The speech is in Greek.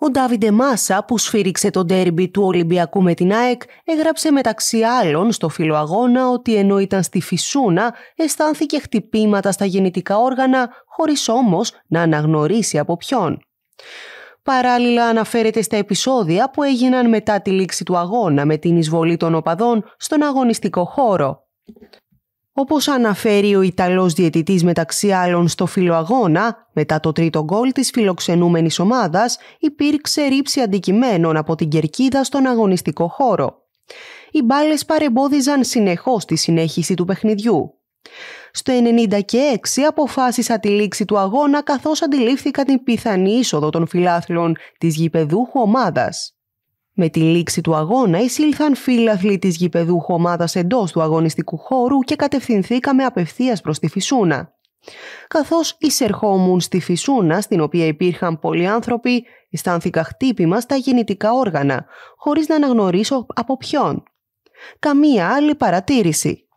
Ο Ντάβιντε Μάσα που σφύριξε το τέρμπι του Ολυμπιακού με την ΑΕΚ έγραψε μεταξύ άλλων στο φιλοαγώνα ότι ενώ ήταν στη φυσούνα αισθάνθηκε χτυπήματα στα γεννητικά όργανα χωρίς όμως να αναγνωρίσει από ποιον. Παράλληλα αναφέρεται στα επεισόδια που έγιναν μετά τη λήξη του αγώνα με την εισβολή των οπαδών στον αγωνιστικό χώρο. Όπως αναφέρει ο Ιταλός διαιτητής μεταξύ άλλων στο φιλοαγώνα, μετά το τρίτο γκολ της φιλοξενούμενης ομάδας υπήρξε ρήψη αντικειμένων από την κερκίδα στον αγωνιστικό χώρο. Οι μπάλες παρεμπόδιζαν συνεχώς τη συνέχιση του παιχνιδιού. Στο 96 αποφάσισα τη λήξη του αγώνα καθώς αντιλήφθηκα την πιθανή είσοδο των φιλάθλων της γηπεδούχου ομάδας. Με τη λήξη του αγώνα εισήλθαν φίλαθλοι της γηπεδούχου ομάδας εντός του αγωνιστικού χώρου και κατευθυνθήκαμε απευθείας προς τη Φυσούνα. Καθώς εισερχόμουν στη Φυσούνα, στην οποία υπήρχαν πολλοί άνθρωποι, αισθάνθηκα χτύπημα στα γεννητικά όργανα, χωρίς να αναγνωρίσω από ποιον. Καμία άλλη παρατήρηση.